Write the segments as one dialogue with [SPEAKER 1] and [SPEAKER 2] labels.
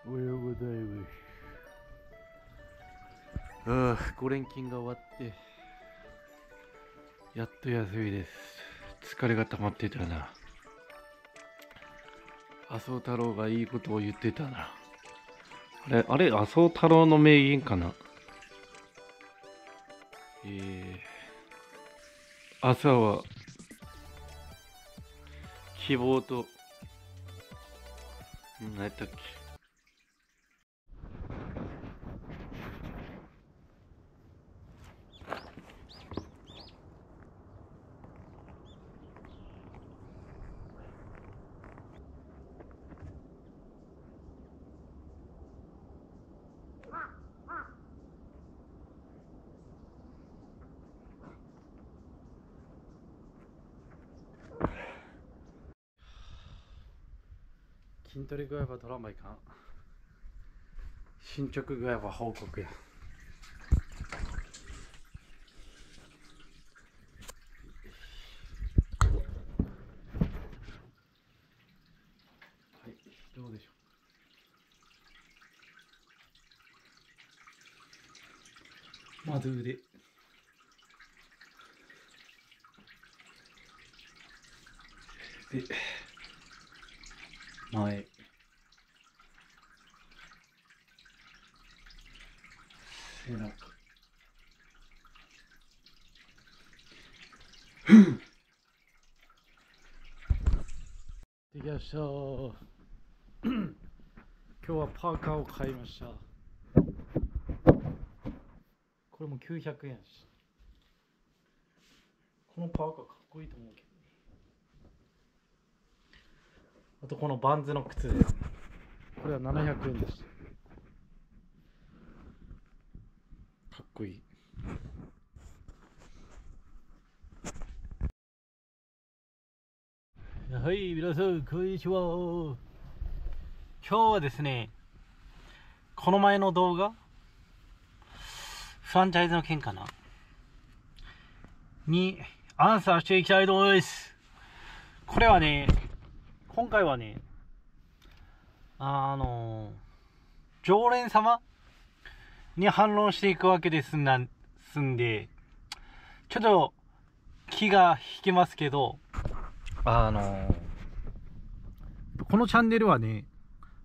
[SPEAKER 1] where w o u l wish? ああ、5連勤が終わって、やっと休みです。疲れが溜まってたな。麻生太郎がいいことを言ってたな。あれ、あれ、麻生太郎の名言かな。えー、朝は、希望と、何やったっけ。取り具合はドラマいかん進捗具合は報告やまあ、ドゥで。で、前。ほら。できました。今日はパーカーを買いました。これも900円し。このパーカーかっこいいと思うけど。あとこのバンズの靴です。これは700円でした。こいい。はい、皆さん、こんにちは。今日はですね、この前の動画、フランチャイズの件かなに、アンサーしていきたいと思います。これはね、今回はね、あの、常連様に反論していくわけですな、すんで、ちょっと気が引けますけど、あのー、このチャンネルはね、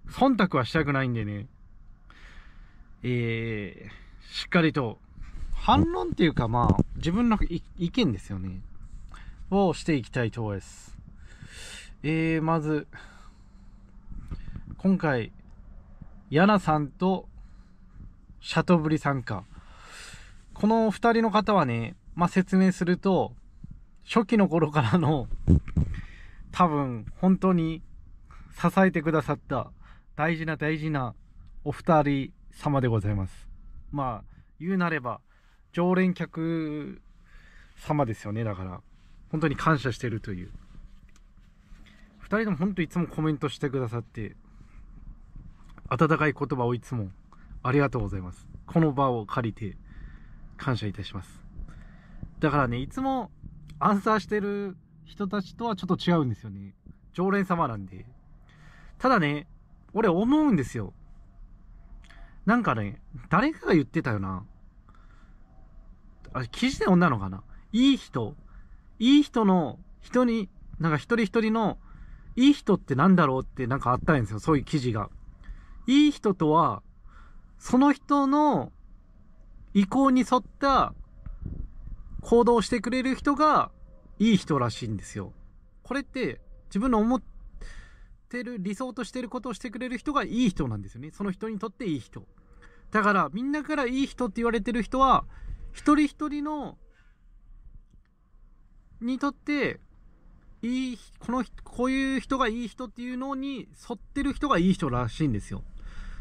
[SPEAKER 1] 忖度はしたくないんでね、えー、しっかりと、反論っていうかまあ、自分の意見ですよね、をしていきたいと思います。えー、まず、今回、ヤナさんとシャトーブリさんか。この2人の方はね、まあ、説明すると、初期の頃からの、多分、本当に支えてくださった大事な大事なお二人様でございます。まあ、言うなれば、常連客様ですよね、だから。本当に感謝してるという。2人とも本当いつもコメントしてくださって、温かい言葉をいつもありがとうございます。この場を借りて感謝いたします。だからね、いつもアンサーしてる人たちとはちょっと違うんですよね。常連様なんで。ただね、俺思うんですよ。なんかね、誰かが言ってたよな。あれ、記事で女のかないい人。いい人の、人に、なんか一人一人の、いい人ってなんだろうってなんかあったんですよ。そういう記事が。いい人とは、その人の意向に沿った行動をしてくれる人がいい人らしいんですよ。これって自分の思ってる理想としてることをしてくれる人がいい人なんですよね。その人にとっていい人。だからみんなからいい人って言われてる人は一人一人のにとっていいこのこういう人がいい人っていうのに沿ってる人がいい人らしいんですよ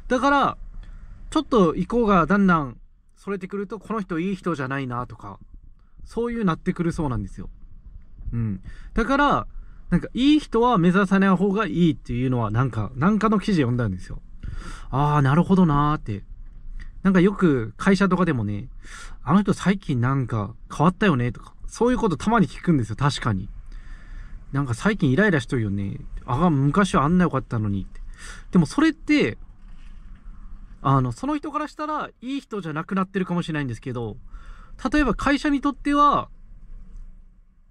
[SPEAKER 1] だからちょっと意向がだんだんそれてくると、この人いい人じゃないなとか、そういうなってくるそうなんですよ。うん。だから、なんかいい人は目指さない方がいいっていうのは、なんか、なんかの記事読んだんですよ。ああ、なるほどなーって。なんかよく会社とかでもね、あの人最近なんか変わったよねとか、そういうことたまに聞くんですよ、確かに。なんか最近イライラしとるよね。ああ、昔はあんな良かったのにって。でもそれって、あの、その人からしたら、いい人じゃなくなってるかもしれないんですけど、例えば会社にとっては、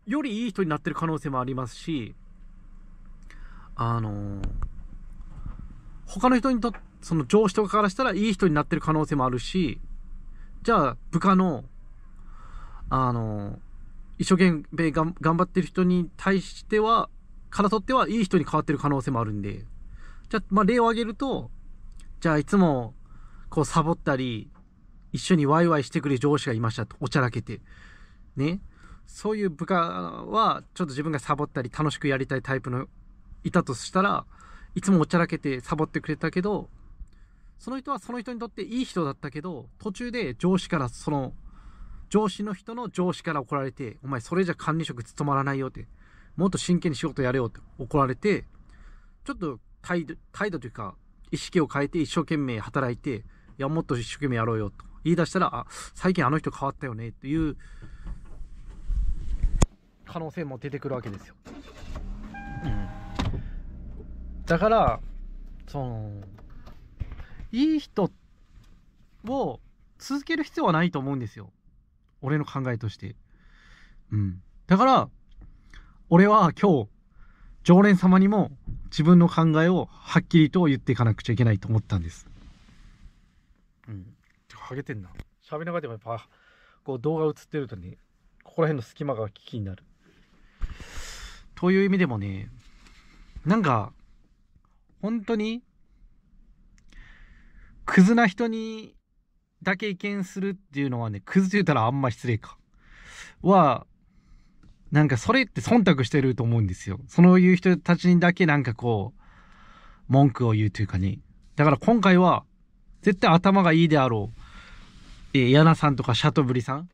[SPEAKER 1] よりいい人になってる可能性もありますし、あの他の人にとって、その上司とかからしたらいい人になってる可能性もあるし、じゃあ部下の、あの、一生懸命頑張ってる人に対しては、からとってはいい人に変わってる可能性もあるんで、じゃあ、まあ例を挙げると、じゃあいつもこうサボったり、一緒にワイワイしてくる上司がいましたと、おちゃらけて。ね。そういう部下は、ちょっと自分がサボったり、楽しくやりたいタイプの、いたとしたら、いつもおちゃらけてサボってくれたけど、その人はその人にとっていい人だったけど、途中で上司からその、上司の人の上司から怒られて、お前それじゃ管理職務まらないよって、もっと真剣に仕事やれよって怒られて、ちょっと態度、態度というか、意識を変えて一生懸命働いて、いや、もっと一生懸命やろうよと言い出したら、あ、最近あの人変わったよねっていう可能性も出てくるわけですよ。うん。だから、その、いい人を続ける必要はないと思うんですよ。俺の考えとして。うん。だから、俺は今日、常連様にも自分の考えをはっきりと言っていかなくちゃいけないと思ったんです。ハゲてんな喋りながらでもやっぱこう動画映ってるとねここら辺の隙間が危機になるという意味でもねなんか本当にクズな人にだけ意見するっていうのはねクズって言うたらあんま失礼かはなんかそれって忖度してると思うんですよ。そういう人たちにだけなんかこう、文句を言うというかね。だから今回は、絶対頭がいいであろう。えヤさんとかシャトブリさん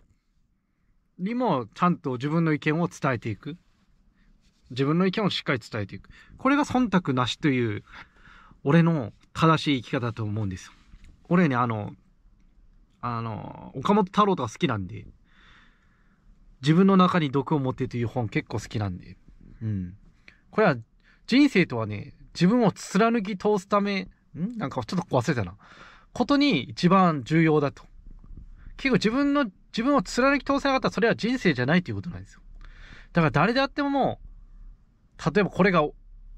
[SPEAKER 1] にもちゃんと自分の意見を伝えていく。自分の意見をしっかり伝えていく。これが忖度なしという、俺の正しい生き方だと思うんですよ。俺ね、あの、あの、岡本太郎とか好きなんで、自分の中に毒を持ってという本結構好きなんで、うん。これは人生とはね、自分を貫き通すため、んなんかちょっと忘れたな。ことに一番重要だと。結構自分の、自分を貫き通せなかったらそれは人生じゃないということなんですよ。だから誰であってももう、例えばこれが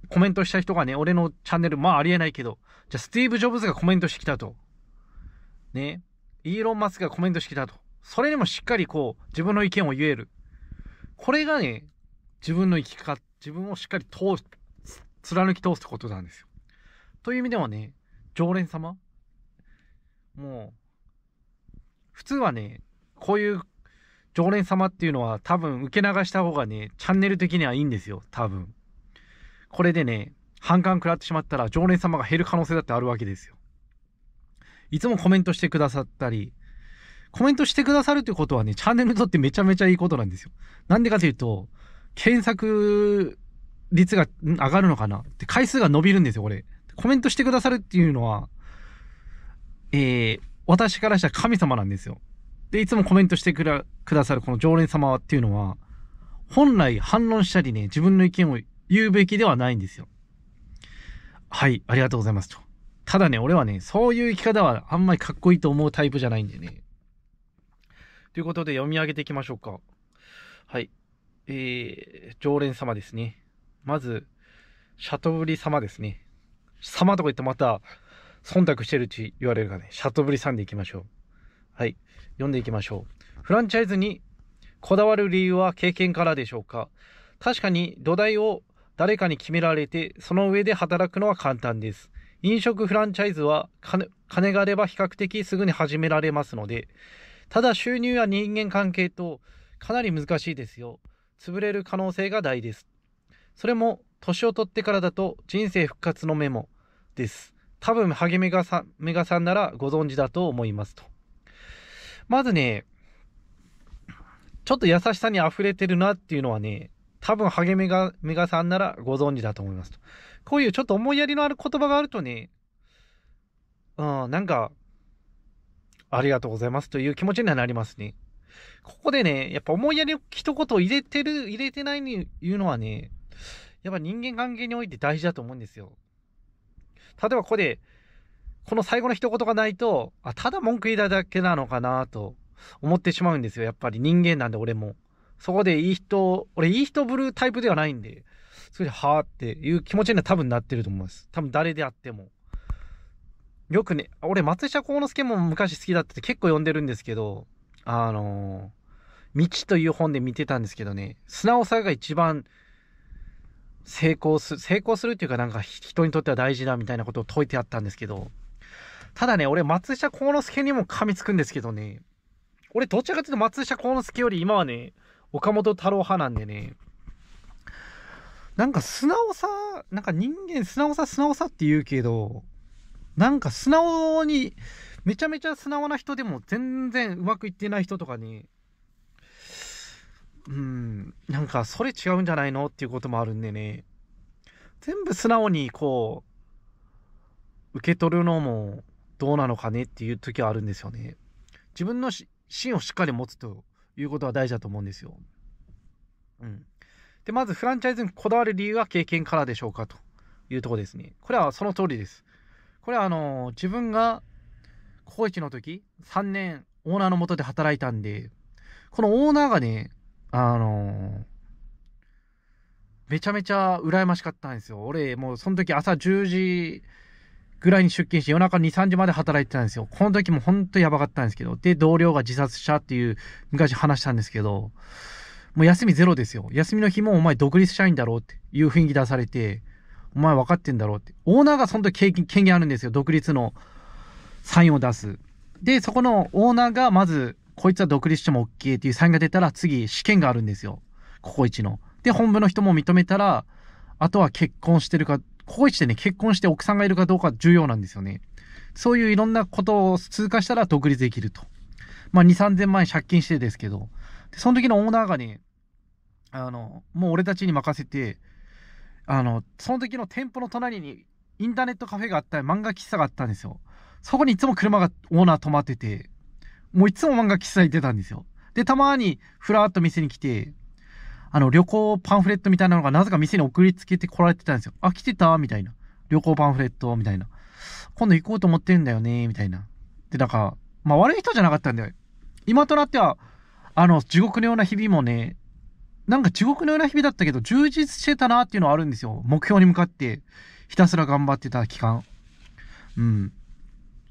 [SPEAKER 1] コメントした人がね、俺のチャンネル、まあありえないけど、じゃあスティーブ・ジョブズがコメントしてきたと。ね。イーロン・マスクがコメントしてきたと。それにもしっかりこう、自分の意見を言える。これがね、自分の生き方、自分をしっかり通す、貫き通すってことなんですよ。という意味ではね、常連様もう、普通はね、こういう常連様っていうのは多分受け流した方がね、チャンネル的にはいいんですよ、多分。これでね、反感食らってしまったら常連様が減る可能性だってあるわけですよ。いつもコメントしてくださったり、コメントしてくださるってことはね、チャンネルにとってめちゃめちゃいいことなんですよ。なんでかというと、検索率が上がるのかなって回数が伸びるんですよ、これ。コメントしてくださるっていうのは、えー、私からしたら神様なんですよ。で、いつもコメントしてくださるこの常連様っていうのは、本来反論したりね、自分の意見を言うべきではないんですよ。はい、ありがとうございますと。ただね、俺はね、そういう生き方はあんまりかっこいいと思うタイプじゃないんでね。ということで読み上げていきましょうか。はい。えー、常連様ですね。まず、シャトブリ様ですね。様とか言ってまた、忖度してるって言われるかね、シャトブリさんでいきましょう。はい。読んでいきましょう。フランチャイズにこだわる理由は経験からでしょうか確かに土台を誰かに決められて、その上で働くのは簡単です。飲食フランチャイズは金金があれば比較的すぐに始められますので、ただ収入や人間関係とかなり難しいですよ。潰れる可能性が大です。それも年を取ってからだと人生復活のメモです。多分、ハゲメガさん、メガさんならご存知だと思いますと。まずね、ちょっと優しさに溢れてるなっていうのはね、多分、ハゲメガ、メガさんならご存知だと思いますと。こういうちょっと思いやりのある言葉があるとね、うん、なんか、ありがとうございますという気持ちにはなりますね。ここでね、やっぱ思いやりの一言を入れてる、入れてないに言うのはね、やっぱ人間関係において大事だと思うんですよ。例えばここで、この最後の一言がないと、あ、ただ文句言いただけなのかなと思ってしまうんですよ。やっぱり人間なんで俺も。そこでいい人、俺いい人ぶるタイプではないんで、それではーっていう気持ちには多分なってると思います。多分誰であっても。よくね、俺松下幸之助も昔好きだって結構読んでるんですけど、あのー、道という本で見てたんですけどね、素直さが一番成功す成功するっていうかなんか人にとっては大事だみたいなことを説いてあったんですけど、ただね、俺松下幸之助にも噛みつくんですけどね、俺どちらかというと松下幸之助より今はね、岡本太郎派なんでね、なんか素直さ、なんか人間素直さ素直さって言うけど、なんか素直に、めちゃめちゃ素直な人でも全然うまくいってない人とかに、うん、なんかそれ違うんじゃないのっていうこともあるんでね、全部素直にこう、受け取るのもどうなのかねっていう時はあるんですよね。自分の芯をしっかり持つということは大事だと思うんですよ。うん。で、まずフランチャイズにこだわる理由は経験からでしょうかというとこですね。これはその通りです。これはあの自分が高1の時、3年オーナーのもとで働いたんで、このオーナーがね、あのめちゃめちゃ羨ましかったんですよ。俺、もうその時朝10時ぐらいに出勤して夜中2、3時まで働いてたんですよ。この時も本当やばかったんですけど。で、同僚が自殺したっていう昔話したんですけど、もう休みゼロですよ。休みの日もお前独立社員だろうっていう雰囲気出されて、お前分かってんだろうって。オーナーがその時権限あるんですよ。独立のサインを出す。で、そこのオーナーがまずこいつは独立しても OK っていうサインが出たら次試験があるんですよ。ココイチの。で、本部の人も認めたら、あとは結婚してるか、ココイチでね、結婚して奥さんがいるかどうか重要なんですよね。そういういろんなことを通過したら独立できると。まあ、2、3000万円借金してですけど、でその時のオーナーがね、あの、もう俺たちに任せて、あの、その時の店舗の隣にインターネットカフェがあったり、漫画喫茶があったんですよ。そこにいつも車がオーナー泊まってて、もういつも漫画喫茶行ってたんですよ。で、たまにふらーっと店に来て、あの、旅行パンフレットみたいなのがなぜか店に送りつけてこられてたんですよ。あ、来てたみたいな。旅行パンフレットみたいな。今度行こうと思ってるんだよねみたいな。で、なんか、まあ悪い人じゃなかったんだよ。今となっては、あの、地獄のような日々もね、なんか地獄のような日々だったけど、充実してたなっていうのはあるんですよ。目標に向かって、ひたすら頑張ってた期間。うん。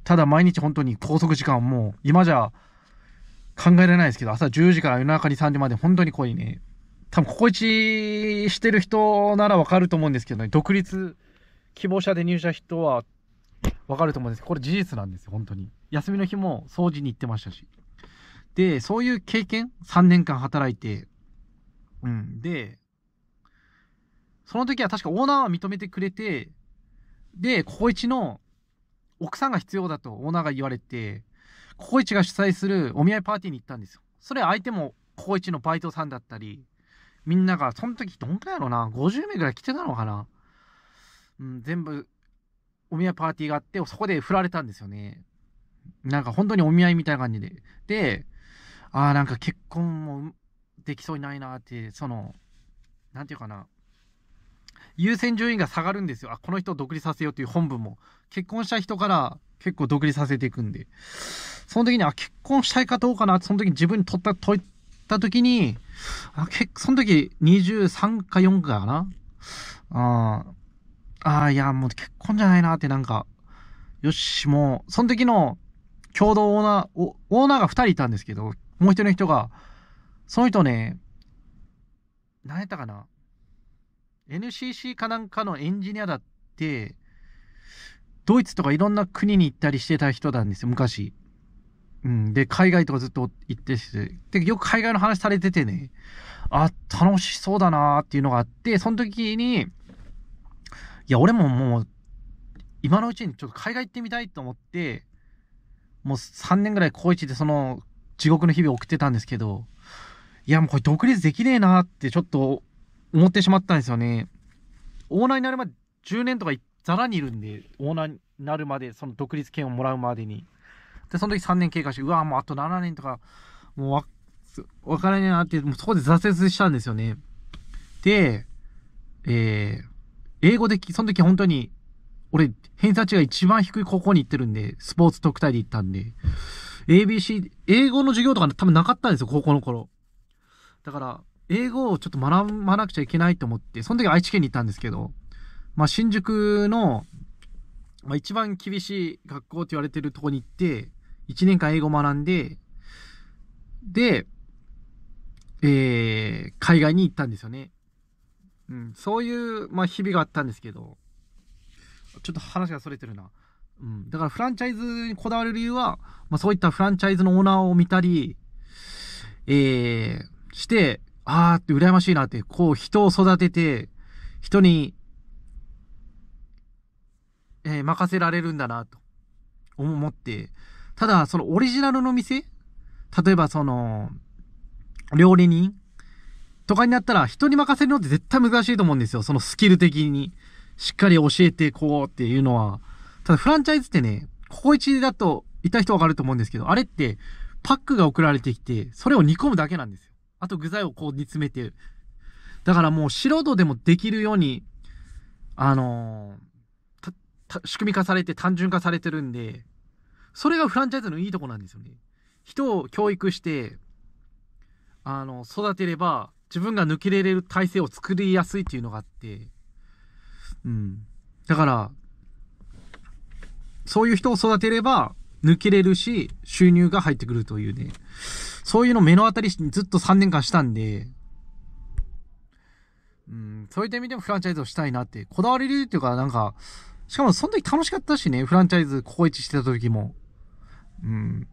[SPEAKER 1] ただ毎日本当に拘束時間もう今じゃ考えられないですけど朝10時から夜中に3時まで本当に濃いね多分ここ一してる人ならわかると思うんですけどね独立希望者で入社人はわかると思うんですこれ事実なんですよ本当に休みの日も掃除に行ってましたしでそういう経験3年間働いてうんでその時は確かオーナーは認めてくれてで、イ一の奥さんが必要だとオーナーが言われてココイチが主催するお見合いパーティーに行ったんですよそれ相手もココイチのバイトさんだったりみんながその時どんくらいやろな50名ぐらい来てたのかな、うん、全部お見合いパーティーがあってそこで振られたんですよねなんか本当にお見合いみたいな感じででああなんか結婚もできそうにないなってその何て言うかな優先順位が下がるんですよあこの人を独立させようっていう本部も結婚した人から結構独立させていくんでその時にあ結婚したいかどうかなってその時に自分に取った問った時にあ結その時23か4かなああいやもう結婚じゃないなってなんかよしもうその時の共同オーナーオーナーが2人いたんですけどもう1人の人がその人ね何やったかな NCC かなんかのエンジニアだって、ドイツとかいろんな国に行ったりしてた人なんですよ、昔。うん、で、海外とかずっと行ってして、で、よく海外の話されててね、あ、楽しそうだなっていうのがあって、その時に、いや、俺ももう、今のうちにちょっと海外行ってみたいと思って、もう3年ぐらい高一でその地獄の日々を送ってたんですけど、いや、もうこれ独立できねえなってちょっと思ってしまったんですよね。オーナーになるまで10年とかざらにいるんで、オーナーになるまで、その独立権をもらうまでに。で、その時3年経過して、うわ、もうあと7年とか、もうわ、わからないなって、もうそこで挫折したんですよね。で、えー、英語で、その時本当に、俺、偏差値が一番低い高校に行ってるんで、スポーツ特待で行ったんで、ABC、英語の授業とか多分なかったんですよ、高校の頃。だから、英語をちょっと学ばなくちゃいけないと思って、その時愛知県に行ったんですけど、まあ、新宿の、まあ、一番厳しい学校って言われてるとこに行って、1年間英語学んで、で、えー、海外に行ったんですよね。うん、そういう、まあ、日々があったんですけど、ちょっと話が逸れてるな。うん、だからフランチャイズにこだわる理由は、まあ、そういったフランチャイズのオーナーを見たり、えー、して、ああって羨ましいなって、こう人を育てて、人に、えー、任せられるんだな、と思って。ただ、そのオリジナルの店例えばその、料理人とかになったら人に任せるのって絶対難しいと思うんですよ。そのスキル的に。しっかり教えてこうっていうのは。ただフランチャイズってね、ここ一だといた人わかると思うんですけど、あれってパックが送られてきて、それを煮込むだけなんですよ。あと具材をこう煮詰めて、だからもう素人でもできるように、あのー、仕組み化されて単純化されてるんで、それがフランチャイズのいいとこなんですよね。人を教育して、あの、育てれば自分が抜けれる体制を作りやすいっていうのがあって、うん。だから、そういう人を育てれば抜けれるし、収入が入ってくるというね。そういうの目の当たりずっと3年間したんで、うん、そういった意味でもフランチャイズをしたいなって、こだわれるっていうか、なんか、しかもその時楽しかったしね、フランチャイズ高チしてた時も。うん。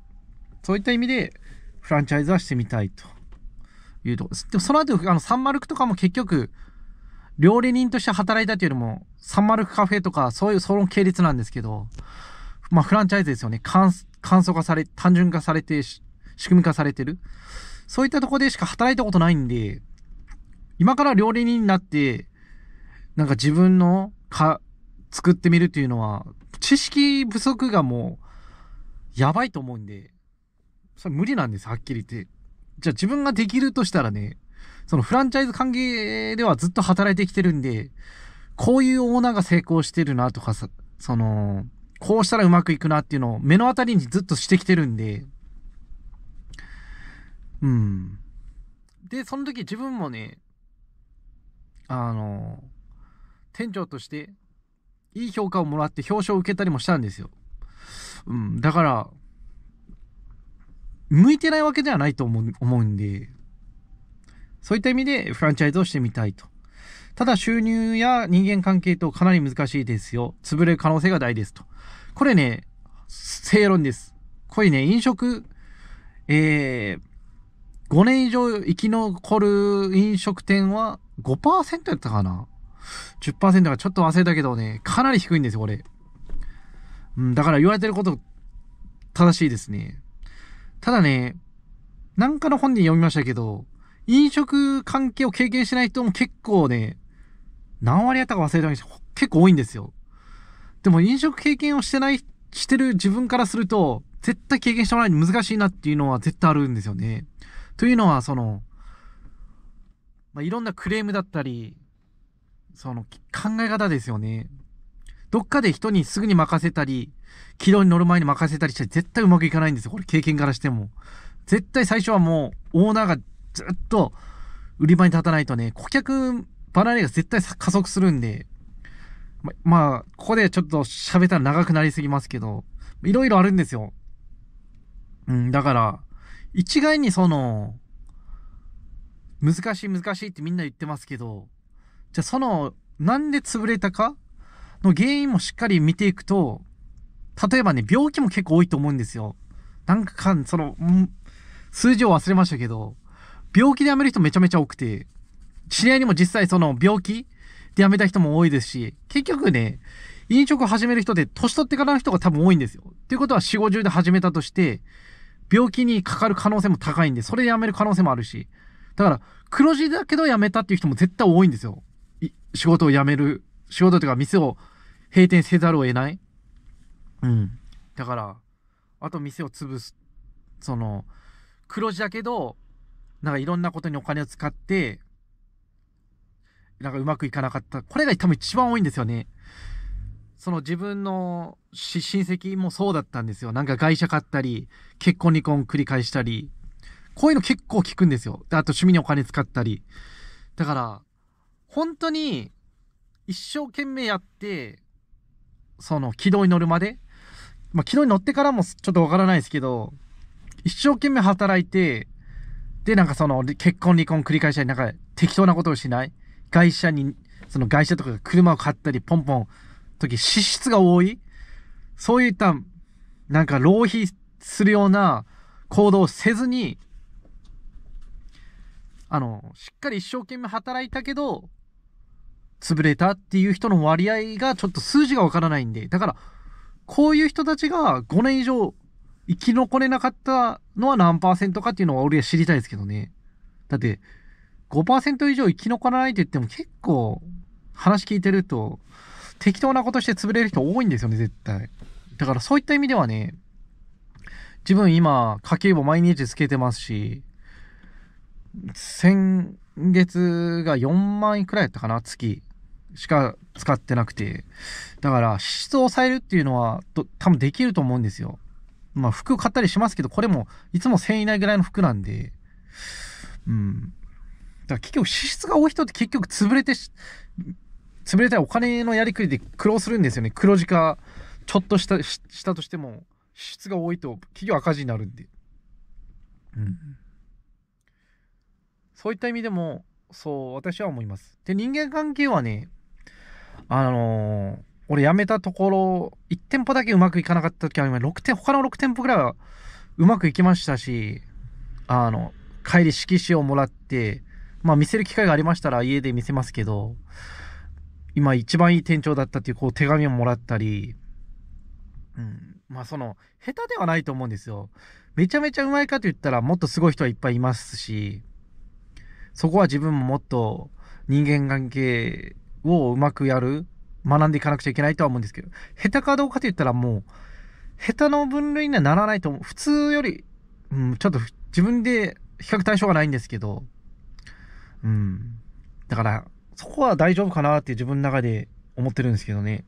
[SPEAKER 1] そういった意味で、フランチャイズはしてみたいというとこです。でもその後、あの、サンマルクとかも結局、料理人として働いたというよりも、サンマルクカフェとか、そういう、その系列なんですけど、まあ、フランチャイズですよね。簡素化され、単純化されて、仕組み化されてる。そういったとこでしか働いたことないんで、今から料理人になって、なんか自分のか、作ってみるっていうのは、知識不足がもう、やばいと思うんで、それ無理なんです、はっきり言って。じゃあ自分ができるとしたらね、そのフランチャイズ関係ではずっと働いてきてるんで、こういうオーナーが成功してるなとかさ、その、こうしたらうまくいくなっていうのを目の当たりにずっとしてきてるんで、うん。で、その時自分もね、あの、店長として、いい評価をもらって表彰を受けたりもしたんですよ。うん、だから、向いてないわけではないと思う思うんで、そういった意味でフランチャイズをしてみたいと。ただ収入や人間関係とかなり難しいですよ。潰れる可能性が大ですと。これね、正論です。これね、飲食、えー、5年以上生き残る飲食店は5%やったかな ?10% がちょっと忘れたけどね、かなり低いんですよ、これ。うん、だから言われてること正しいですね。ただね、なんかの本で読みましたけど、飲食関係を経験しない人も結構ね、何割やったか忘れたけど、結構多いんですよ。でも飲食経験をしてない、してる自分からすると、絶対経験してもらうに難しいなっていうのは絶対あるんですよね。というのは、その、まあ、いろんなクレームだったり、その考え方ですよね。どっかで人にすぐに任せたり、軌道に乗る前に任せたりしたら絶対うまくいかないんですよ。これ経験からしても。絶対最初はもうオーナーがずっと売り場に立たないとね、顧客離れが絶対加速するんで、ま、まあ、ここでちょっと喋ったら長くなりすぎますけど、いろいろあるんですよ。うん、だから、一概にその、難しい難しいってみんな言ってますけど、じゃあその、なんで潰れたかの原因もしっかり見ていくと、例えばね、病気も結構多いと思うんですよ。なんかかん、その、数字を忘れましたけど、病気で辞める人めちゃめちゃ多くて、知り合いにも実際その病気で辞めた人も多いですし、結局ね、飲食を始める人って年取ってからの人が多分多いんですよ。っていうことは4、50で始めたとして、病気にかかる可能性も高いんで、それで辞める可能性もあるし。だから、黒字だけど辞めたっていう人も絶対多いんですよ。仕事を辞める。仕事というか店を閉店せざるを得ない。うん。だから、あと店を潰す。その、黒字だけど、なんかいろんなことにお金を使って、なんかうまくいかなかった。これが多分一番多いんですよね。その自分の親戚もそうだったんですよ。なんか外車買ったり、結婚離婚繰り返したり。こういうの結構聞くんですよ。あと趣味にお金使ったり。だから、本当に一生懸命やって、その軌道に乗るまで、まあ、軌道に乗ってからもちょっとわからないですけど、一生懸命働いて、で、なんかその結婚離婚繰り返したり、なんか適当なことをしない。外車に、その外車とか車を買ったり、ポンポン時支出が多いそういった、なんか浪費するような行動をせずに、あの、しっかり一生懸命働いたけど、潰れたっていう人の割合がちょっと数字がわからないんで、だから、こういう人たちが5年以上生き残れなかったのは何パーセントかっていうのは俺は知りたいですけどね。だって、5%以上生き残らないと言っても結構話聞いてると、適当なことして潰れる人多いんですよね、絶対。だからそういった意味ではね、自分今、家計簿毎日つけてますし、先月が4万円くらいやったかな、月しか使ってなくて。だから、支出を抑えるっていうのは、多分できると思うんですよ。まあ、服買ったりしますけど、これも、いつも1000円以内ぐらいの服なんで、うん。だから結局、支出が多い人って結局潰れてし、潰れたらお金のやりくりで苦労するんですよね黒字化ちょっとしたしたとしても支出が多いと企業赤字になるんで、うん、そういった意味でもそう私は思いますで人間関係はねあのー、俺辞めたところ1店舗だけうまくいかなかった時は今6店他の6店舗ぐらいはうまくいきましたしあの帰り色紙をもらってまあ見せる機会がありましたら家で見せますけど今一番いい店長だったっていうこう手紙をもらったり、うん、まあその、下手ではないと思うんですよ。めちゃめちゃうまいかと言ったらもっとすごい人はいっぱいいますし、そこは自分ももっと人間関係をうまくやる、学んでいかなくちゃいけないとは思うんですけど、下手かどうかと言ったらもう、下手の分類にはならないと思う。普通より、うん、ちょっと自分で比較対象がないんですけど、うん。だから、そこは大丈夫かなって自分の中で思ってるんですけどね。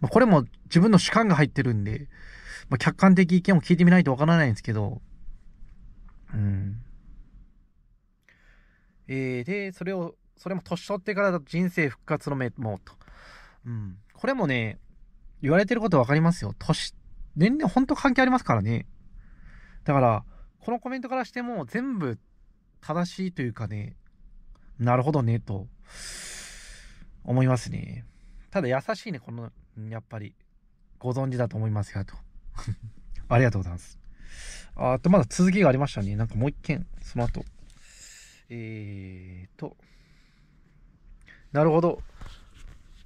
[SPEAKER 1] まあ、これも自分の主観が入ってるんで、まあ、客観的意見を聞いてみないとわからないんですけど、うん。えー、で、それを、それも年取ってからだと人生復活の目もと。うん。これもね、言われてることわかりますよ。年、年齢本当関係ありますからね。だから、このコメントからしても全部正しいというかね、なるほどね、と。思いますね。ただ優しいね、この、やっぱり、ご存知だと思いますよ、と。ありがとうございます。あと、まだ続きがありましたね。なんかもう一件、その後。えーと、なるほど。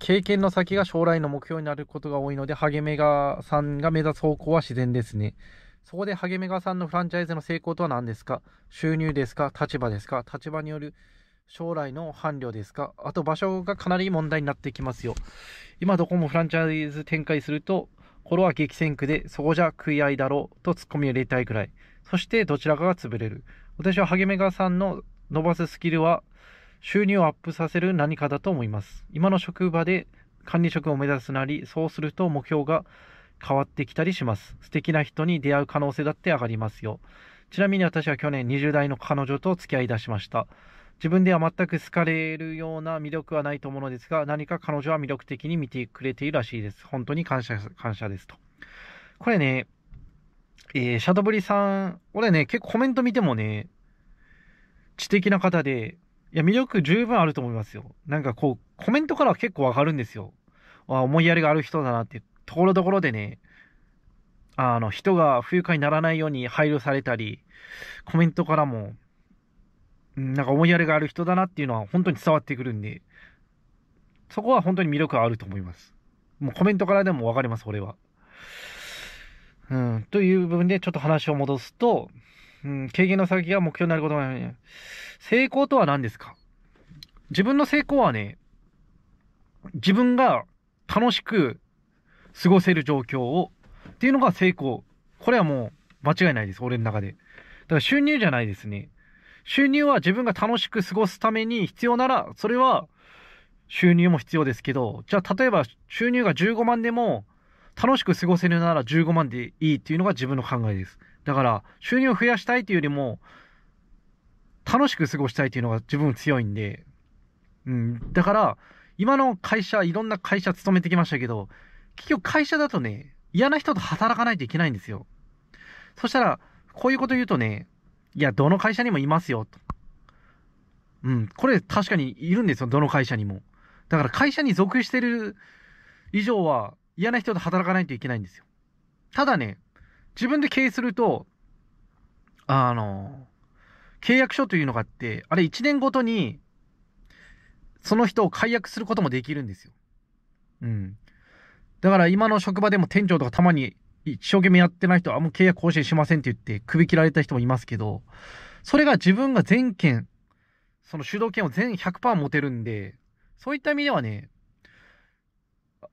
[SPEAKER 1] 経験の先が将来の目標になることが多いので、ハゲメガさんが目指す方向は自然ですね。そこでハゲメガさんのフランチャイズの成功とは何ですか収入ですか立場ですか立場による将来の伴侶ですかあと場所がかなり問題になってきますよ。今どこもフランチャイズ展開すると、れは激戦区で、そこじゃ食い合いだろうと突っ込みを入れたいくらい。そしてどちらかが潰れる。私はハゲメガさんの伸ばすスキルは、収入をアップさせる何かだと思います。今の職場で管理職を目指すなり、そうすると目標が変わってきたりします。素敵な人に出会う可能性だって上がりますよ。ちなみに私は去年20代の彼女と付き合い出しました。自分では全く好かれるような魅力はないと思うのですが、何か彼女は魅力的に見てくれているらしいです。本当に感謝、感謝ですと。これね、えー、シャドブリさん、俺ね、結構コメント見てもね、知的な方で、いや、魅力十分あると思いますよ。なんかこう、コメントからは結構わかるんですよ。あ思いやりがある人だなって、ところどころでね、あの、人が不愉快にならないように配慮されたり、コメントからも、なんか思いやりがある人だなっていうのは本当に伝わってくるんで、そこは本当に魅力があると思います。もうコメントからでもわかります、俺は。うん、という部分でちょっと話を戻すと、うん、経験の先が目標になることが、ね、成功とは何ですか自分の成功はね、自分が楽しく過ごせる状況を、っていうのが成功。これはもう間違いないです、俺の中で。だから収入じゃないですね。収入は自分が楽しく過ごすために必要なら、それは収入も必要ですけど、じゃあ例えば収入が15万でも楽しく過ごせるなら15万でいいっていうのが自分の考えです。だから収入を増やしたいというよりも、楽しく過ごしたいというのが自分強いんで、うん、だから、今の会社、いろんな会社勤めてきましたけど、結局会社だとね、嫌な人と働かないといけないんですよ。そしたら、こういうこと言うとね、いや、どの会社にもいますよ、と。うん、これ確かにいるんですよ、どの会社にも。だから会社に属してる以上は嫌な人と働かないといけないんですよ。ただね、自分で経営すると、あの、契約書というのがあって、あれ1年ごとに、その人を解約することもできるんですよ。うん。だから今の職場でも店長とかたまに一生懸命やってない人は、あ、もう契約更新しませんって言って首切られた人もいますけど、それが自分が全権、その主導権を全100%持てるんで、そういった意味ではね、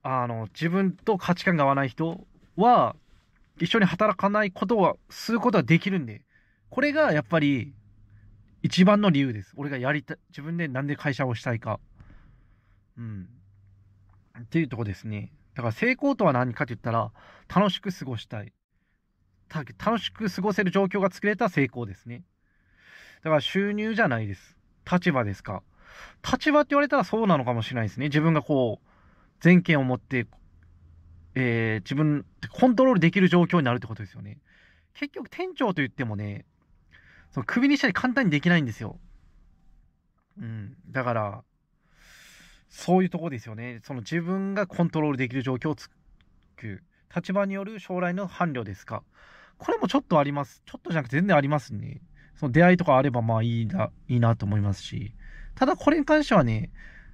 [SPEAKER 1] あの、自分と価値観が合わない人は、一緒に働かないことは、することはできるんで、これがやっぱり、一番の理由です。俺がやりた、自分でなんで会社をしたいか。うん。っていうとこですね。だから成功とは何かと言ったら、楽しく過ごしたい。楽しく過ごせる状況が作れた成功ですね。だから収入じゃないです。立場ですか。立場って言われたらそうなのかもしれないですね。自分がこう、全権を持って、えー、自分、コントロールできる状況になるってことですよね。結局店長と言ってもね、その首にしたり簡単にできないんですよ。うん。だから、そういうとこですよね。その自分がコントロールできる状況を作る。立場による将来の伴侶ですか。これもちょっとあります。ちょっとじゃなくて全然ありますね。その出会いとかあればまあいいな、いいなと思いますし。ただこれに関してはね、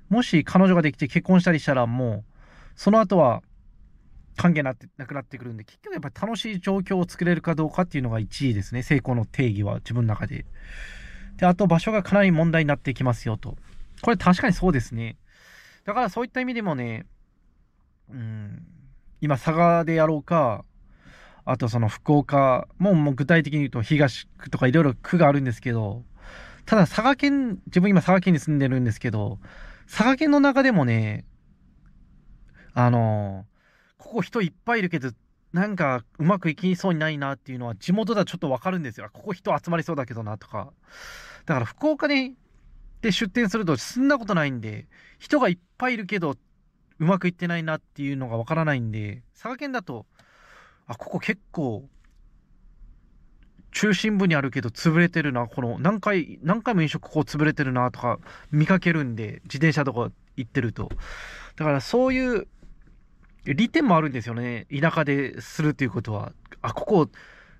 [SPEAKER 1] もし彼女ができて結婚したりしたらもう、その後は関係なってなくなってくるんで、結局やっぱり楽しい状況を作れるかどうかっていうのが1位ですね。成功の定義は自分の中で。で、あと場所がかなり問題になってきますよと。これ確かにそうですね。だからそういった意味でもね、うん、今佐賀でやろうか、あとその福岡ももう具体的に言うと東区とかいろいろ区があるんですけど、ただ佐賀県、自分今佐賀県に住んでるんですけど、佐賀県の中でもね、あの、ここ人いっぱいいるけど、なんかうまくいきそうにないなっていうのは地元ではちょっとわかるんですよ。ここ人集まりそうだけどなとか。だから福岡にで出店するとそんなことないんで、人がいっぱいいるけど、うまくいってないなっていうのがわからないんで、佐賀県だと、あ、ここ結構、中心部にあるけど潰れてるな、この何回、何回も飲食ここ潰れてるなとか見かけるんで、自転車とか行ってると。だからそういう利点もあるんですよね。田舎でするっていうことは。あ、ここ、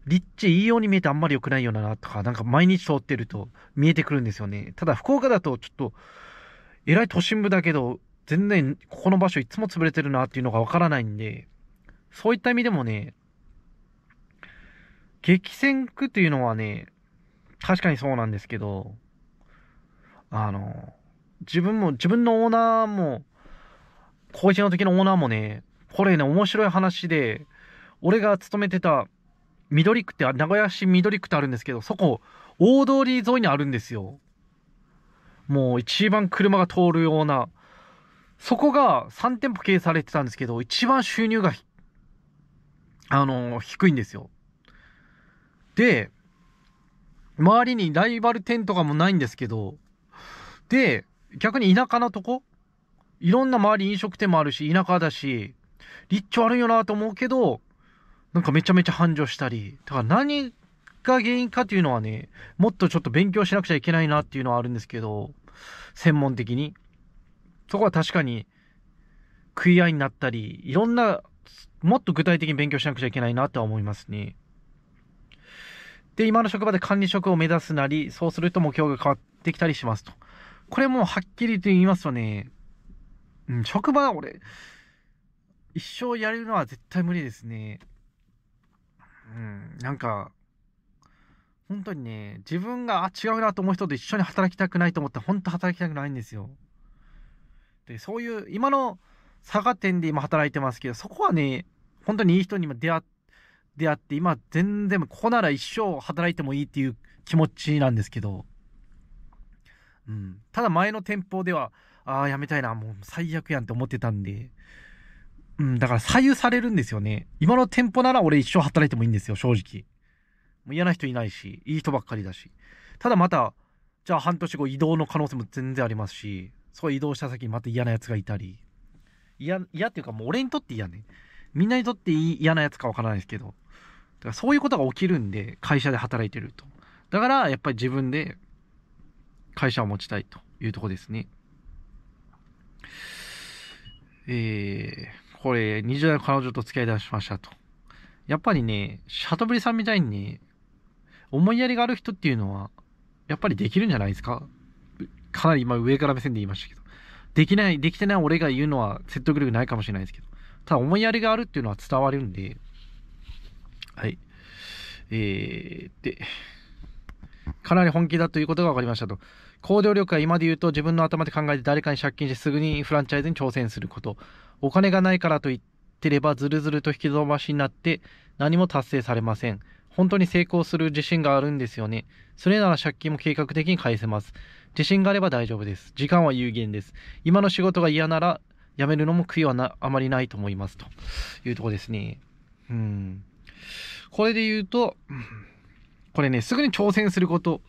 [SPEAKER 1] 立地いいように見えてあんまり良くないよなとか、なんか毎日通ってると見えてくるんですよね。ただ福岡だとちょっと、えらい都心部だけど、全然ここの場所いつも潰れてるなっていうのがわからないんで、そういった意味でもね、激戦区っていうのはね、確かにそうなんですけど、あの、自分も、自分のオーナーも、高1の時のオーナーもね、これね、面白い話で、俺が勤めてた緑区って、名古屋市緑区ってあるんですけど、そこ、大通り沿いにあるんですよ。もう一番車が通るような、そこが3店舗経営されてたんですけど、一番収入が、あの低いんですよ。で、周りにライバル店とかもないんですけど、で、逆に田舎のとこいろんな周り飲食店もあるし、田舎だし、立地悪いよなと思うけど、なんかめちゃめちゃ繁盛したり、だから何が原因かっていうのはね、もっとちょっと勉強しなくちゃいけないなっていうのはあるんですけど、専門的に。そこは確かに、食い合いになったり、いろんな、もっと具体的に勉強しなくちゃいけないなとは思いますね。で、今の職場で管理職を目指すなり、そうすると目標が変わってきたりしますと。これもはっきりと言いますとね、うん、職場、俺、一生やれるのは絶対無理ですね。うん、なんか、本当にね、自分が、あ、違うなと思う人と一緒に働きたくないと思って、本当働きたくないんですよ。で、そういう、今の佐賀店で今働いてますけど、そこはね、本当にいい人に今出会って、って、今全然、ここなら一生働いてもいいっていう気持ちなんですけど、うん。ただ前の店舗では、ああ、やめたいな、もう最悪やんって思ってたんで、うん、だから左右されるんですよね。今の店舗なら俺一生働いてもいいんですよ、正直。もう嫌な人いないし、いい人ばっかりだし。ただまた、じゃあ半年後移動の可能性も全然ありますし、そう移動した先にまた嫌な奴がいたり。嫌、嫌っていうかもう俺にとって嫌ね。みんなにとって嫌な奴かわからないですけど。だからそういうことが起きるんで、会社で働いてると。だからやっぱり自分で会社を持ちたいというとこですね。えー、これ、20代の彼女と付き合い出しましたと。やっぱりね、シャトブリさんみたいに、思いやりがある人っていうのは、やっぱりできるんじゃないですかかなり今上から目線で言いましたけど。できない、できてない俺が言うのは説得力ないかもしれないですけど。ただ思いやりがあるっていうのは伝わるんで。はい。えー、で、かなり本気だということが分かりましたと。行動力は今で言うと自分の頭で考えて誰かに借金してすぐにフランチャイズに挑戦すること。お金がないからと言ってればずるずると引き延ばしになって何も達成されません。本当に成功する自信があるんですよね。それなら借金も計画的に返せます。自信があれば大丈夫です。時間は有限です。今の仕事が嫌なら辞めるのも悔いはなあまりないと思います。というとこですね。うん。これで言うと、これね、すぐに挑戦すること。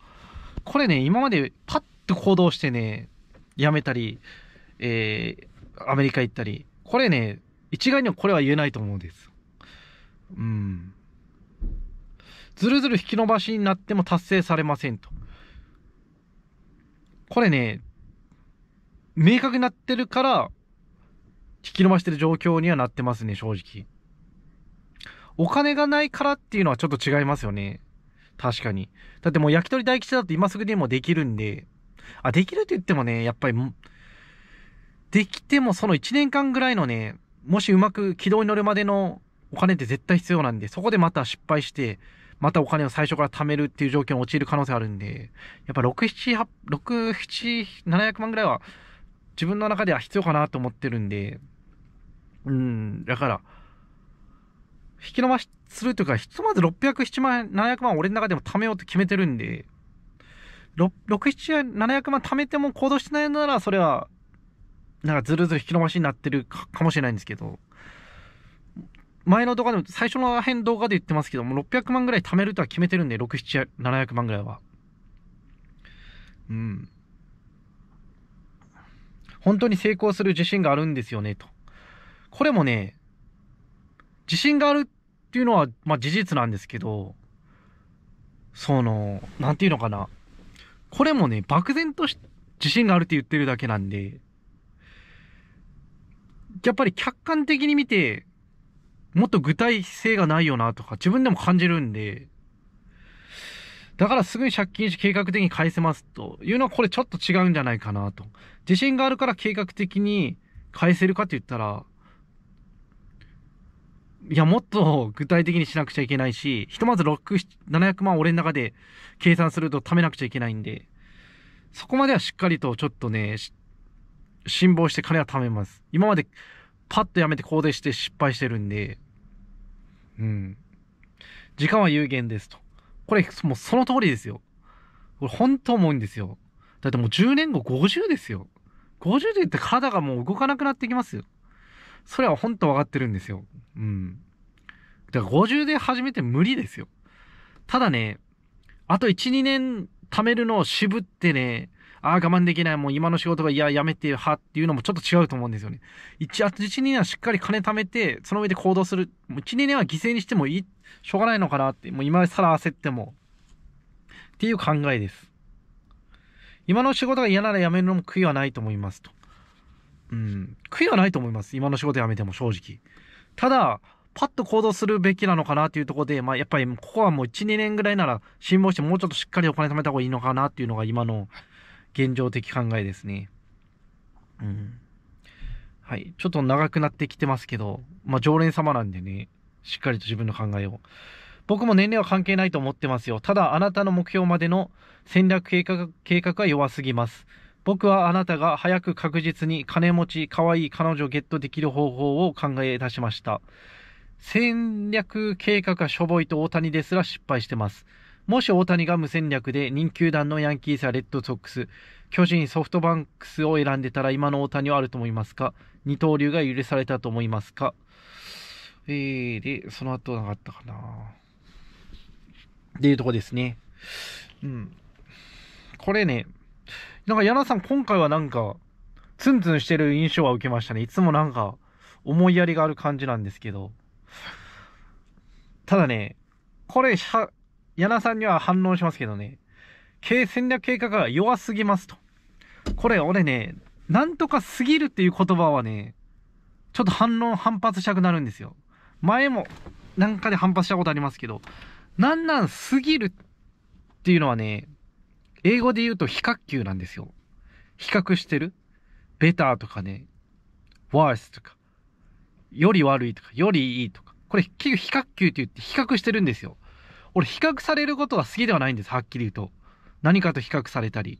[SPEAKER 1] これね、今までパッと行動してね、やめたり、えー、アメリカ行ったり、これね、一概にはこれは言えないと思うんです。うん。ずるずる引き延ばしになっても達成されませんと。これね、明確になってるから、引き延ばしてる状況にはなってますね、正直。お金がないからっていうのはちょっと違いますよね。確かに。だってもう焼き鳥大吉だと今すぐでもできるんで、あ、できるって言ってもね、やっぱり、できてもその1年間ぐらいのね、もしうまく軌道に乗るまでのお金って絶対必要なんで、そこでまた失敗して、またお金を最初から貯めるっていう状況に陥る可能性あるんで、やっぱ6、7、8、6、7、700万ぐらいは自分の中では必要かなと思ってるんで、うん、だから、引き伸ばしするというか、ひとまず600、7万、700万俺の中でも貯めようって決めてるんで、6、7、700万貯めても行動してないなら、それは、なんかずるずる引き伸ばしになってるかもしれないんですけど、前の動画でも、最初の辺動画で言ってますけども、600万ぐらい貯めるとは決めてるんで、6、7、700万ぐらいは。うん。本当に成功する自信があるんですよね、と。これもね、自信があるっていうのは、まあ、事実なんですけど、その、なんていうのかな。これもね、漠然とし自信があるって言ってるだけなんで、やっぱり客観的に見て、もっと具体性がないよなとか自分でも感じるんで、だからすぐに借金し計画的に返せますというのはこれちょっと違うんじゃないかなと。自信があるから計画的に返せるかって言ったら、いや、もっと具体的にしなくちゃいけないし、ひとまず6、700万俺の中で計算すると貯めなくちゃいけないんで、そこまではしっかりとちょっとね、辛抱して金は貯めます。今までパッとやめて行動して失敗してるんで、うん。時間は有限ですと。これ、もうその通りですよ。これ本当思うんですよ。だってもう10年後50ですよ。50でって体がもう動かなくなってきますよ。それは本当分かってるんですよ。うん。だから50で始めて無理ですよ。ただね、あと1、2年貯めるのを渋ってね、ああ、我慢できない、もう今の仕事が、いや、やめてはっていうのもちょっと違うと思うんですよね。一、あと一、二年はしっかり金貯めて、その上で行動する。もう一、二年は犠牲にしてもいい、しょうがないのかなって、もう今更焦っても。っていう考えです。今の仕事が嫌なら辞めるのも悔いはないと思いますと。うん、悔いはないと思います。今の仕事辞めても正直。ただ、パッと行動するべきなのかなというところで、まあ、やっぱりここはもう1、2年ぐらいなら辛抱してもうちょっとしっかりお金貯めた方がいいのかなっていうのが今の現状的考えですね。うん。はい。ちょっと長くなってきてますけど、まあ、常連様なんでね、しっかりと自分の考えを。僕も年齢は関係ないと思ってますよ。ただ、あなたの目標までの戦略計画計画は弱すぎます。僕はあなたが早く確実に金持ち、可愛い彼女をゲットできる方法を考え出しました。戦略計画がしょぼいと大谷ですら失敗してます。もし大谷が無戦略で人球団のヤンキースやレッドソックス、巨人、ソフトバンクスを選んでたら今の大谷はあると思いますか二刀流が許されたと思いますかえー、で、その後なかったかなっていうとこですね。うん。これね、なんか、柳さん、今回はなんか、ツンツンしてる印象は受けましたね。いつもなんか、思いやりがある感じなんですけど。ただね、これ、は、柳さんには反論しますけどね、経戦略計画が弱すぎますと。これ、俺ね、なんとかすぎるっていう言葉はね、ちょっと反論、反発したくなるんですよ。前も、なんかで反発したことありますけど、なんなんすぎるっていうのはね、英語で言うと比較級なんですよ。比較してる。ベターとかね、worse とか、より悪いとか、よりいいとか。これ、結局比較級って言って比較してるんですよ。俺、比較されることは好きではないんです、はっきり言うと。何かと比較されたり。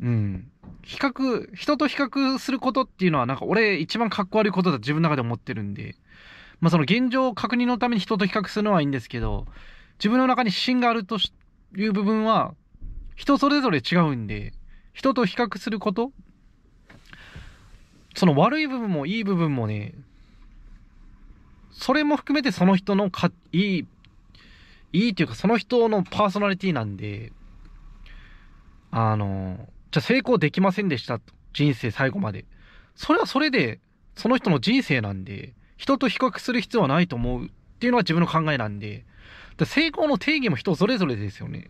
[SPEAKER 1] うん。比較、人と比較することっていうのは、なんか俺、一番かっこ悪いことだ自分の中で思ってるんで。まあ、その現状を確認のために人と比較するのはいいんですけど、自分の中に芯があるという部分は、人それぞれ違うんで、人と比較すること、その悪い部分もいい部分もね、それも含めてその人のか、いい、いいというかその人のパーソナリティなんで、あの、じゃあ成功できませんでしたと。人生最後まで。それはそれで、その人の人生なんで、人と比較する必要はないと思うっていうのは自分の考えなんで、成功の定義も人それぞれですよね。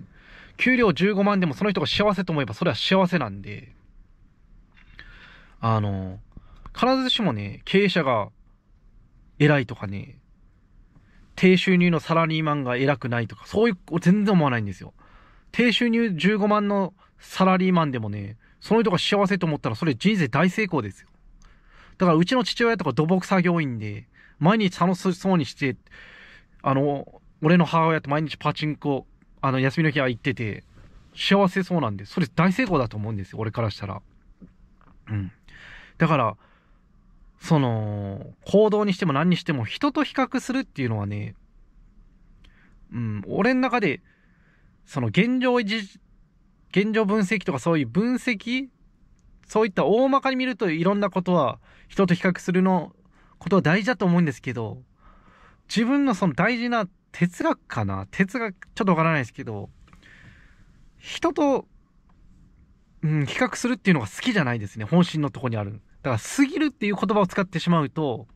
[SPEAKER 1] 給料15万でもその人が幸せと思えばそれは幸せなんで、あの、必ずしもね、経営者が偉いとかね、低収入のサラリーマンが偉くないとか、そういう、全然思わないんですよ。低収入15万のサラリーマンでもね、その人が幸せと思ったらそれ人生大成功ですよ。だからうちの父親とか土木作業員で、毎日楽しそうにして、あの、俺の母親と毎日パチンコあの、休みの日は行ってて、幸せそうなんで、それ大成功だと思うんですよ、俺からしたら。うん。だから、その、行動にしても何にしても人と比較するっていうのはね、うん、俺の中で、その現状維持、現状分析とかそういう分析、そういった大まかに見るといろんなことは、人と比較するの、ことは大事だと思うんですけど、自分のその大事な哲学かな哲学、ちょっとわからないですけど、人と、うん、比較するっていうのが好きじゃないですね。本心のとこにある。だから、過ぎるっていう言葉を使ってしまうと、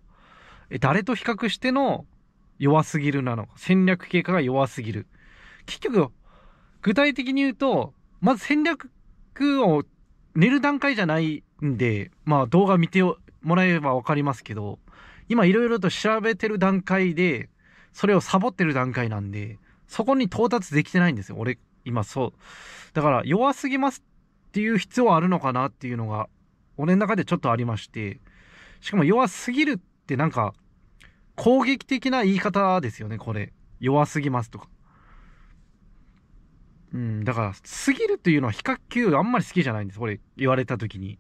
[SPEAKER 1] え誰と比較しての弱すぎるなのか、戦略経過が弱すぎる。結局、具体的に言うと、まず戦略を寝る段階じゃないんで、まあ動画見てもらえば分かりますけど、今いろいろと調べてる段階で、それをサボってる段階なんで、そこに到達できてないんですよ。俺、今そう。だから弱すぎますっていう必要あるのかなっていうのが、俺の中でちょっとありまして、しかも弱すぎるってなんか、攻撃的な言い方ですよね、これ。弱すぎますとか。うん、だから、過ぎるっていうのは比較級あんまり好きじゃないんです、これ、言われた時に。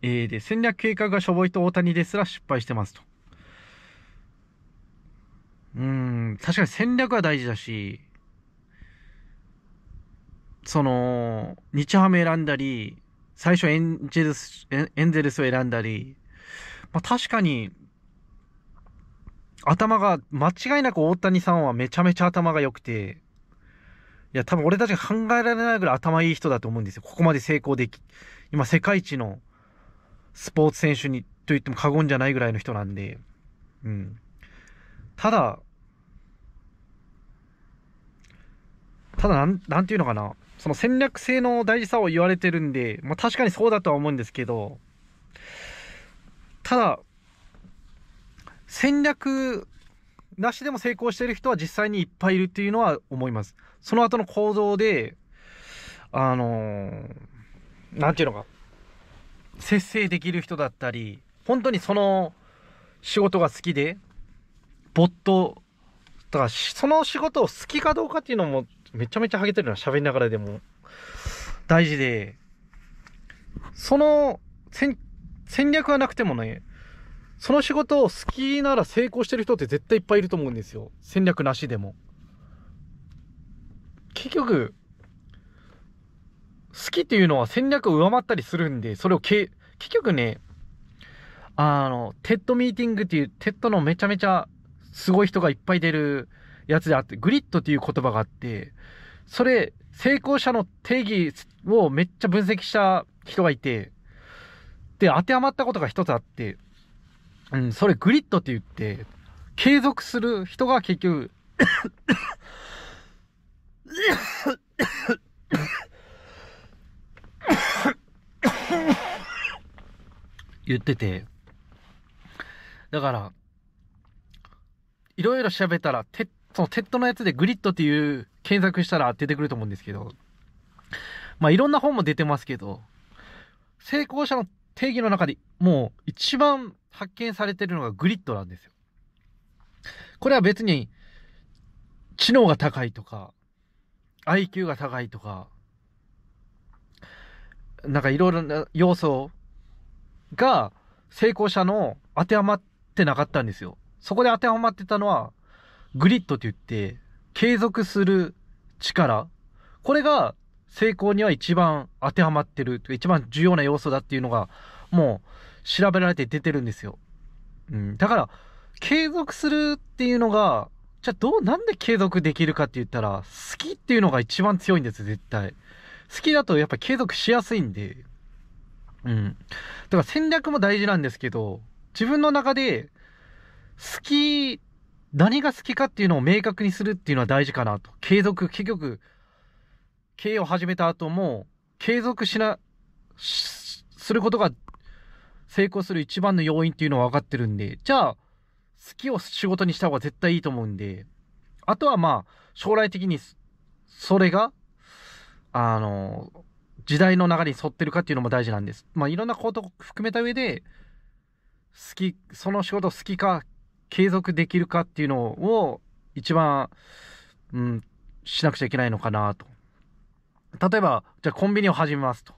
[SPEAKER 1] えー、で、戦略計画がしょぼいと大谷ですら失敗してますと。うん、確かに戦略は大事だし、その、日ハム選んだり、最初エンジェルス、エンゼルスを選んだり、まあ、確かに、頭が、間違いなく大谷さんはめちゃめちゃ頭が良くて、いや、多分俺たちが考えられないぐらい頭いい人だと思うんですよ。ここまで成功でき、今世界一のスポーツ選手にと言っても過言じゃないぐらいの人なんで、うん。ただ、ただなん、なんていうのかな。その戦略性の大事さを言われてるんで、まあ確かにそうだとは思うんですけど、ただ、戦略なしでも成功してる人は実際にいっぱいいるっていうのは思います。その後の行動で、あのー、なんていうのか、節制できる人だったり、本当にその仕事が好きで、没頭、だからその仕事を好きかどうかっていうのもめちゃめちゃハゲてるの喋りながらでも大事で、その戦略がなくてもね、その仕事を好きなら成功してる人って絶対いっぱいいると思うんですよ。戦略なしでも。結局、好きっていうのは戦略を上回ったりするんで、それをけ、結局ね、あの、テッドミーティングっていう、テッドのめちゃめちゃすごい人がいっぱい出るやつであって、グリッドっていう言葉があって、それ、成功者の定義をめっちゃ分析した人がいて、で、当てはまったことが一つあって、うん、それグリッドって言って、継続する人が結局 言ってて、だから、いろいろ調べたら、テッそのテッドのやつでグリッドっていう検索したら出てくると思うんですけど、まあいろんな本も出てますけど、成功者の定義の中でもう一番発見されてるのがグリッドなんですよ。これは別に知能が高いとか、IQ が高いとか、なんかいろいろな要素が成功者の当てはまってなかったんですよ。そこで当てはまってたのは、グリッドって言って、継続する力。これが成功には一番当てはまってる、一番重要な要素だっていうのが、もう調べられて出てるんですよ。うん。だから、継続するっていうのが、じゃあどう、なんで継続できるかって言ったら、好きっていうのが一番強いんですよ、絶対。好きだとやっぱ継続しやすいんで。うん。だから戦略も大事なんですけど、自分の中で好き、何が好きかっていうのを明確にするっていうのは大事かなと。継続、結局、経営を始めた後も、継続しな、することが成功する一番の要因っていうのは分かってるんで、じゃあ、好きを仕事にした方が絶対いいと思うんで、あとはまあ、将来的に、それが、あの、時代の流れに沿ってるかっていうのも大事なんです。まあ、いろんなことを含めた上で、好き、その仕事好きか継続できるかっていうのを一番、うん、しなくちゃいけないのかなと。例えば、じゃあコンビニを始めますと。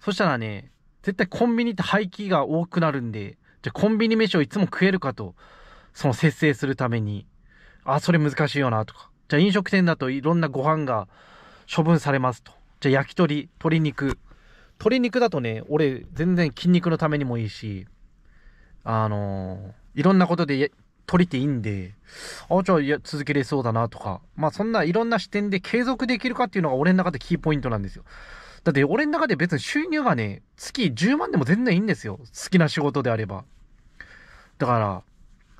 [SPEAKER 1] そしたらね、絶対コンビニって廃棄が多くなるんで、じゃあコンビニ飯をいつも食えるかと、その節制するために、あ、それ難しいよなとか。じゃあ飲食店だといろんなご飯が処分されますと。じゃあ焼き鳥、鶏肉。鶏肉だとね、俺全然筋肉のためにもいいし、あのーいろんなことで取れていいんで、あじゃあいや続けれそうだなとか、まあそんないろんな視点で継続できるかっていうのが俺の中でキーポイントなんですよ。だって俺の中で別に収入がね、月10万でも全然いいんですよ。好きな仕事であれば。だから、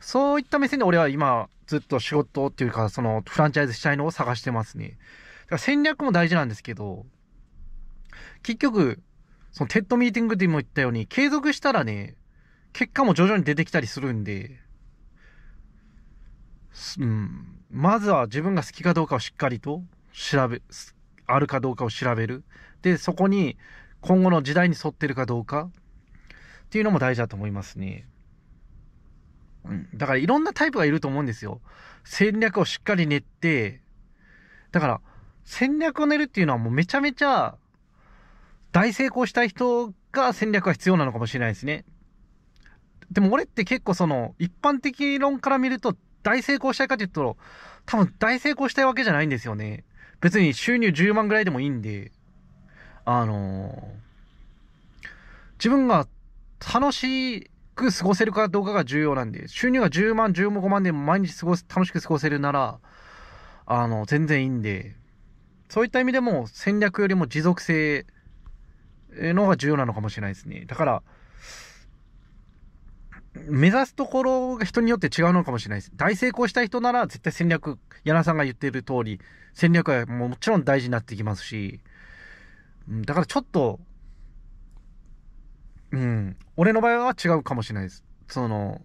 [SPEAKER 1] そういった目線で俺は今ずっと仕事っていうか、そのフランチャイズしたいのを探してますね。だから戦略も大事なんですけど、結局、そのテッドミーティングでも言ったように、継続したらね、結果も徐々に出てきたりするんで、うん、まずは自分が好きかどうかをしっかりと調べ、あるかどうかを調べる。で、そこに今後の時代に沿ってるかどうかっていうのも大事だと思いますね。うん、だからいろんなタイプがいると思うんですよ。戦略をしっかり練って、だから戦略を練るっていうのはもうめちゃめちゃ大成功したい人が戦略が必要なのかもしれないですね。でも俺って結構その、一般的論から見ると、大成功したいかというと、多分大成功したいわけじゃないんですよね。別に収入10万ぐらいでもいいんで、あのー、自分が楽しく過ごせるかどうかが重要なんで、収入が10万、15万でも毎日過ごす、楽しく過ごせるなら、あの、全然いいんで、そういった意味でも戦略よりも持続性の方が重要なのかもしれないですね。だから、目指すところが人によって違うのかもしれないです。大成功した人なら絶対戦略、柳さんが言っている通り、戦略はもちろん大事になってきますし、だからちょっと、うん、俺の場合は違うかもしれないです。その、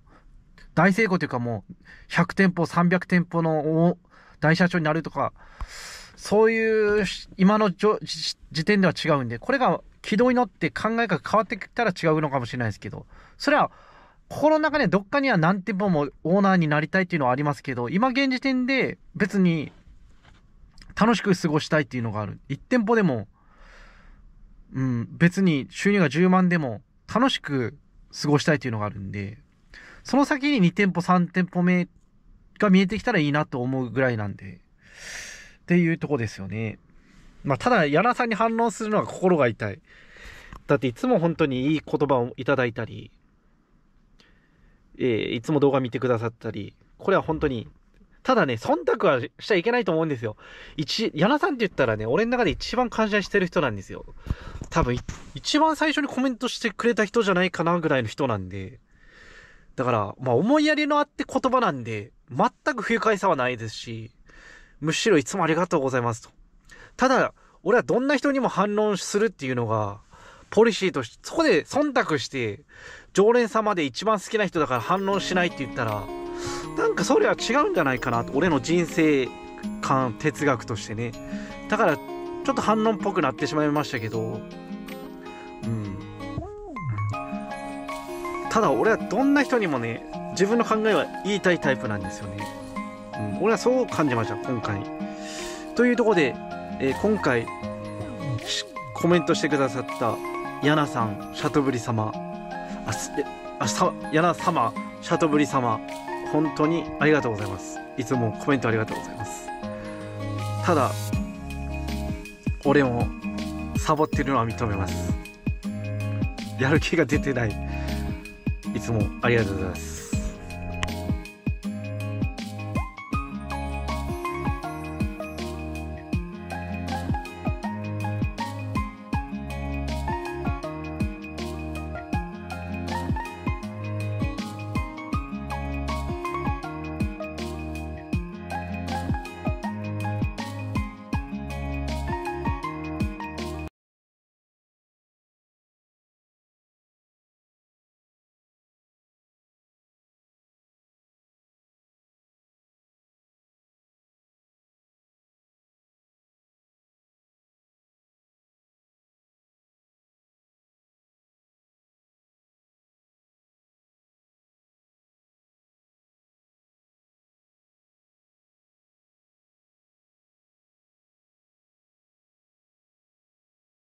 [SPEAKER 1] 大成功というかもう、100店舗、300店舗の大社長になるとか、そういう、今の時点では違うんで、これが軌道に乗って考えが変わってきたら違うのかもしれないですけど、それは、心の中ね、どっかには何店舗もオーナーになりたいっていうのはありますけど、今現時点で別に楽しく過ごしたいっていうのがある。1店舗でも、うん、別に収入が10万でも楽しく過ごしたいっていうのがあるんで、その先に2店舗、3店舗目が見えてきたらいいなと思うぐらいなんで、っていうとこですよね。まあ、ただ、田さんに反論するのは心が痛い。だっていつも本当にいい言葉をいただいたり、えー、いつも動画見てくださったり、これは本当に、ただね、忖度はしちゃいけないと思うんですよ。一、矢野さんって言ったらね、俺の中で一番感謝してる人なんですよ。多分、一番最初にコメントしてくれた人じゃないかなぐらいの人なんで。だから、まあ、思いやりのあって言葉なんで、全く不愉快さはないですし、むしろいつもありがとうございますと。ただ、俺はどんな人にも反論するっていうのが、ポリシーとして、そこで忖度して、常連様で一番好きな人だから反論しないって言ったらなんかそれは違うんじゃないかなと俺の人生観哲学としてねだからちょっと反論っぽくなってしまいましたけどうんただ俺はどんな人にもね自分の考えは言いたいタイプなんですよね、うん、俺はそう感じました今回というところで、えー、今回コメントしてくださったヤナさんシャトブリ様明日やな様シャトブリ様本当にありがとうございますいつもコメントありがとうございますただ俺もサボってるのは認めますやる気が出てないいつもありがとうございます